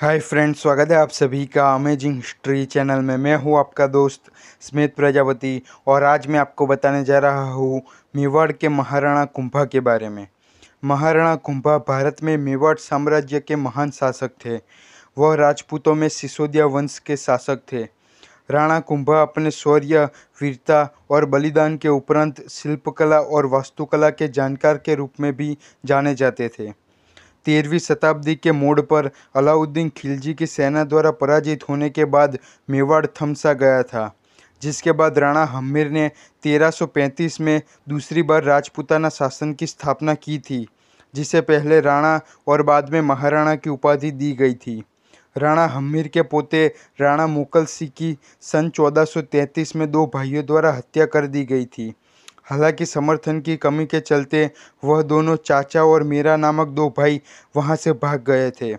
hi friends स्वागत है आप सभी का अमेजिंग हिस्ट्री चैनल में मैं हूं आपका दोस्त स्मित प्रजापति और आज मैं आपको बताने जा रहा हूं मेवाड़ के महाराणा कुंभा के बारे में महाराणा कुंभा भारत में मेवाड़ साम्राज्य के महान शासक थे वह राजपूतों में सिसोदिया वंश के शासक थे राणा कुंभा अपने शौर्य वीरता और बलिदान के उपरांत शिल्पकला और वास्तुकला के जानकार के रूप में भी जाने जाते थे तेरहवीं शताब्दी के मोड़ पर अलाउद्दीन खिलजी की सेना द्वारा पराजित होने के बाद मेवाड़ थमसा गया था जिसके बाद राणा हमीर ने 1335 में दूसरी बार राजपूताना शासन की स्थापना की थी जिसे पहले राणा और बाद में महाराणा की उपाधि दी गई थी राणा हमीर के पोते राणा मुकल सिंह की सन 1433 में दो भाइयों द्वारा हत्या कर दी गई थी हालांकि समर्थन की कमी के चलते वह दोनों चाचा और मेरा नामक दो भाई वहां से भाग गए थे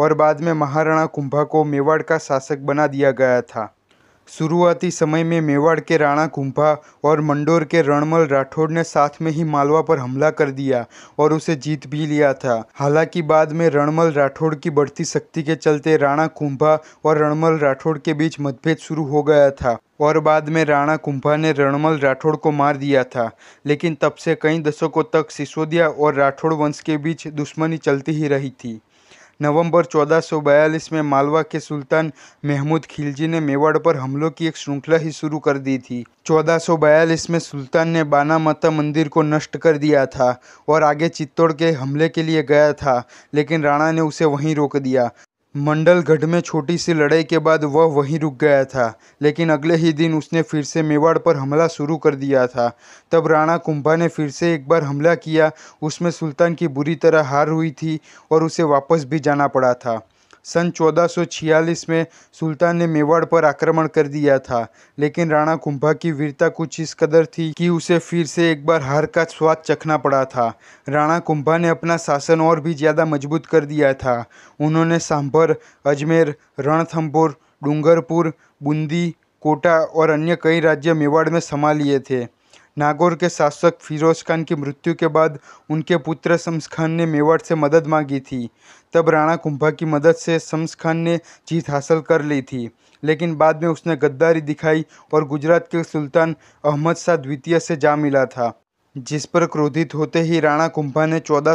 और बाद में महाराणा कुंभा को मेवाड़ का शासक बना दिया गया था शुरुआती समय में मेवाड़ के राणा कुंभा और मंडोर के रणमल राठौड़ ने साथ में ही मालवा पर हमला कर दिया और उसे जीत भी लिया था हालांकि बाद में रणमल राठौड़ की बढ़ती शक्ति के चलते राणा कुंभा और रणमल राठौड़ के बीच मतभेद शुरू हो गया था और बाद में राणा कुंभा ने रणमल राठौड़ को मार दिया था लेकिन तब से कई दशकों तक सिसोदिया और राठौड़ वंश के बीच दुश्मनी चलती ही रही थी नवंबर 1442 में मालवा के सुल्तान महमूद खिलजी ने मेवाड़ पर हमलों की एक श्रृंखला ही शुरू कर दी थी 1442 में सुल्तान ने बाना माता मंदिर को नष्ट कर दिया था और आगे चित्तौड़ के हमले के लिए गया था लेकिन राणा ने उसे वहीं रोक दिया मंडलगढ़ में छोटी सी लड़ाई के बाद वह वहीं रुक गया था लेकिन अगले ही दिन उसने फिर से मेवाड़ पर हमला शुरू कर दिया था तब राणा कुंभा ने फिर से एक बार हमला किया उसमें सुल्तान की बुरी तरह हार हुई थी और उसे वापस भी जाना पड़ा था सन 1446 में सुल्तान ने मेवाड़ पर आक्रमण कर दिया था लेकिन राणा कुंभा की वीरता कुछ इस कदर थी कि उसे फिर से एक बार हार का स्वाद चखना पड़ा था राणा कुंभा ने अपना शासन और भी ज़्यादा मजबूत कर दिया था उन्होंने सांभर अजमेर रणथम्भुर डूंगरपुर बूंदी कोटा और अन्य कई राज्य मेवाड़ में समा लिए थे नागौर के शासक फिरोज खान की मृत्यु के बाद उनके पुत्र शम्स खान ने मेवाड़ से मदद मांगी थी तब राणा कुंभा की मदद से शम्स खान ने जीत हासिल कर ली थी लेकिन बाद में उसने गद्दारी दिखाई और गुजरात के सुल्तान अहमद शाह द्वितीय से जा मिला था जिस पर क्रोधित होते ही राणा कुंभा ने चौदह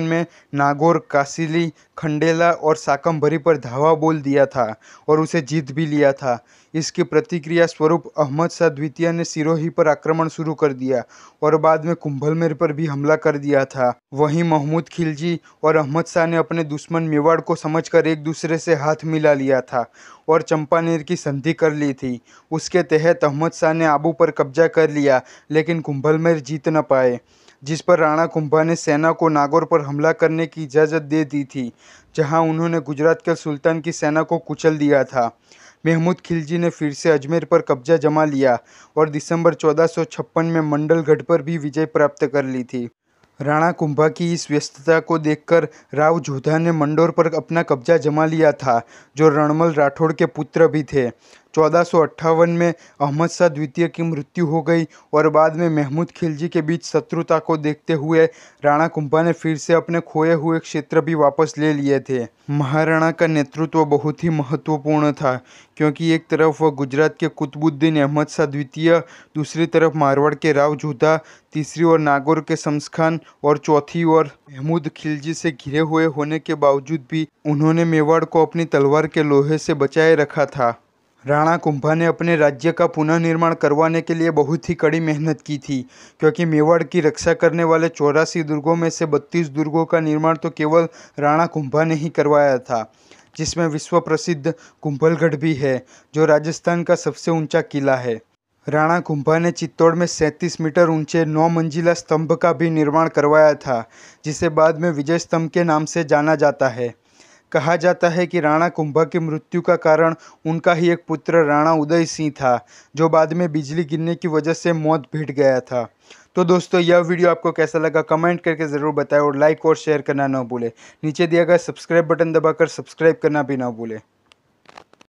में नागौर कासिली खंडेला और साकम्भरी पर धावा बोल दिया था और उसे जीत भी लिया था इसके प्रतिक्रिया स्वरूप अहमद शाह द्वितीय ने सिरोही पर आक्रमण शुरू कर दिया और बाद में कुंभलमेर पर भी हमला कर दिया था वहीं महमूद खिलजी और अहमद शाह ने अपने दुश्मन मेवाड़ को समझकर एक दूसरे से हाथ मिला लिया था और चंपानेर की संधि कर ली थी उसके तहत अहमद शाह ने आबू पर कब्जा कर लिया लेकिन कुंभलमेर जीत न पाए जिस पर राणा कुंभा ने सेना को नागौर पर हमला करने की इजाज़त दे दी थी जहां उन्होंने गुजरात के सुल्तान की सेना को कुचल दिया था महमूद खिलजी ने फिर से अजमेर पर कब्जा जमा लिया और दिसंबर चौदह में मंडलगढ़ पर भी विजय प्राप्त कर ली थी राणा कुंभा की इस व्यस्तता को देखकर राव जोधा ने मंडोर पर अपना कब्जा जमा लिया था जो रणमल राठौड़ के पुत्र भी थे चौदह सौ अट्ठावन में अहमद शाह द्वितीय की मृत्यु हो गई और बाद में महमूद खिलजी के बीच शत्रुता को देखते हुए राणा कुंभा ने फिर से अपने खोए हुए क्षेत्र भी वापस ले लिए थे महाराणा का नेतृत्व बहुत ही महत्वपूर्ण था क्योंकि एक तरफ वह गुजरात के कुतुबुद्दीन अहमद शाह द्वितीय दूसरी तरफ मारवाड़ के राव जोधा तीसरी ओर नागौर के शमसखान और चौथी ओर महमूद खिलजी से घिरे हुए होने के बावजूद भी उन्होंने मेवाड़ को अपनी तलवार के लोहे से बचाए रखा था राणा कुंभा ने अपने राज्य का पुनर्निर्माण करवाने के लिए बहुत ही कड़ी मेहनत की थी क्योंकि मेवाड़ की रक्षा करने वाले चौरासी दुर्गों में से बत्तीस दुर्गों का निर्माण तो केवल राणा कुंभा ने ही करवाया था जिसमें विश्व प्रसिद्ध कुंभलगढ़ भी है जो राजस्थान का सबसे ऊंचा किला है राणा कुंभा ने चित्तौड़ में 37 मीटर ऊंचे नौ मंजिला स्तंभ का भी निर्माण करवाया था जिसे बाद में विजय स्तंभ के नाम से जाना जाता है कहा जाता है कि राणा कुंभा की मृत्यु का कारण उनका ही एक पुत्र राणा उदय सिंह था जो बाद में बिजली गिरने की वजह से मौत भेंट गया था तो दोस्तों यह वीडियो आपको कैसा लगा कमेंट करके ज़रूर बताएं और लाइक और शेयर करना ना भूलें नीचे दिया गया सब्सक्राइब बटन दबाकर सब्सक्राइब करना भी ना भूलें